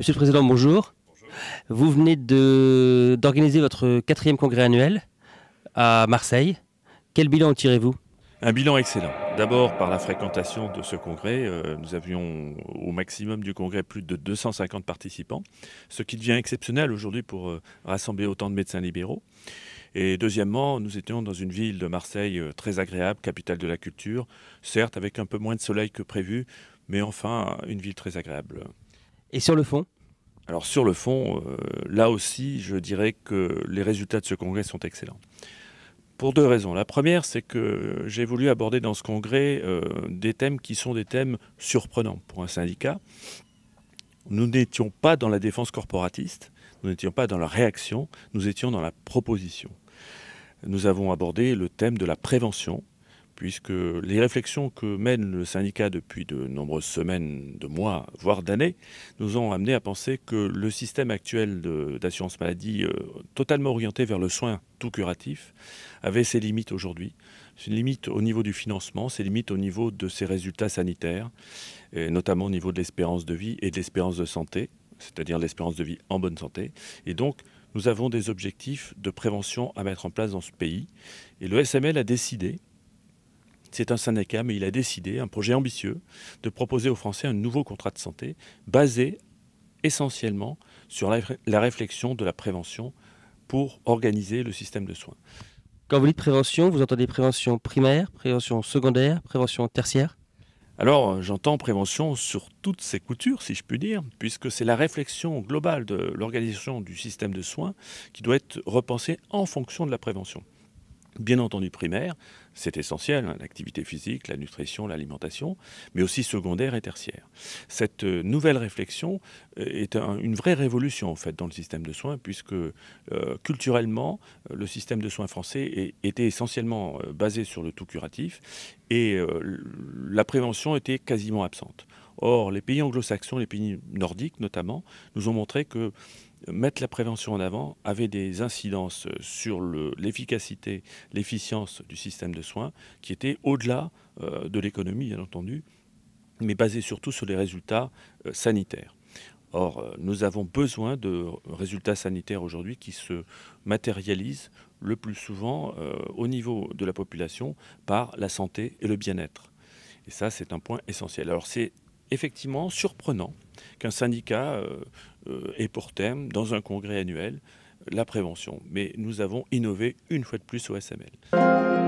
Monsieur le Président, bonjour. Vous venez d'organiser votre quatrième congrès annuel à Marseille. Quel bilan en tirez-vous Un bilan excellent. D'abord par la fréquentation de ce congrès. Euh, nous avions au maximum du congrès plus de 250 participants, ce qui devient exceptionnel aujourd'hui pour euh, rassembler autant de médecins libéraux. Et deuxièmement, nous étions dans une ville de Marseille euh, très agréable, capitale de la culture, certes avec un peu moins de soleil que prévu, mais enfin une ville très agréable. Et sur le fond Alors sur le fond, euh, là aussi, je dirais que les résultats de ce congrès sont excellents. Pour deux raisons. La première, c'est que j'ai voulu aborder dans ce congrès euh, des thèmes qui sont des thèmes surprenants pour un syndicat. Nous n'étions pas dans la défense corporatiste, nous n'étions pas dans la réaction, nous étions dans la proposition. Nous avons abordé le thème de la prévention, puisque les réflexions que mène le syndicat depuis de nombreuses semaines, de mois, voire d'années, nous ont amené à penser que le système actuel d'assurance maladie, euh, totalement orienté vers le soin tout curatif, avait ses limites aujourd'hui. Ses limites au niveau du financement, ses limites au niveau de ses résultats sanitaires, et notamment au niveau de l'espérance de vie et de l'espérance de santé, c'est-à-dire l'espérance de vie en bonne santé. Et donc, nous avons des objectifs de prévention à mettre en place dans ce pays. Et le SML a décidé, c'est un syndicat, mais il a décidé, un projet ambitieux, de proposer aux Français un nouveau contrat de santé basé essentiellement sur la, réflexion de la prévention pour organiser le système de soins. Quand vous dites prévention, vous entendez prévention primaire, prévention secondaire, prévention tertiaire alors, j'entends prévention sur toutes ses coutures, si je puis dire, puisque c'est la réflexion globale de l'organisation du système de soins qui doit être repensée en fonction de la prévention bien entendu primaire, c'est essentiel, hein, l'activité physique, la nutrition, l'alimentation, mais aussi secondaire et tertiaire. Cette euh, nouvelle réflexion euh, est une vraie révolution en fait dans le système de soins, puisque euh, culturellement, le système de soins français était essentiellement basé sur le tout curatif et la prévention était quasiment absente. Or, les pays anglo-saxons, les pays nordiques notamment, nous ont montré que mettre la prévention en avant avait des incidences sur l'efficacité, l'efficience du système de soins qui était au-delà euh, de l'économie, bien entendu, mais basé surtout sur les résultats euh, sanitaires. Or, euh, nous avons besoin de résultats sanitaires aujourd'hui qui se matérialisent le plus souvent au niveau de la population par la santé et le bien-être. Et ça, c'est un point essentiel. Alors, c'est effectivement surprenant qu'un syndicat euh, et pour thème, dans un congrès annuel, la prévention. Mais nous avons innové une fois de plus au SML.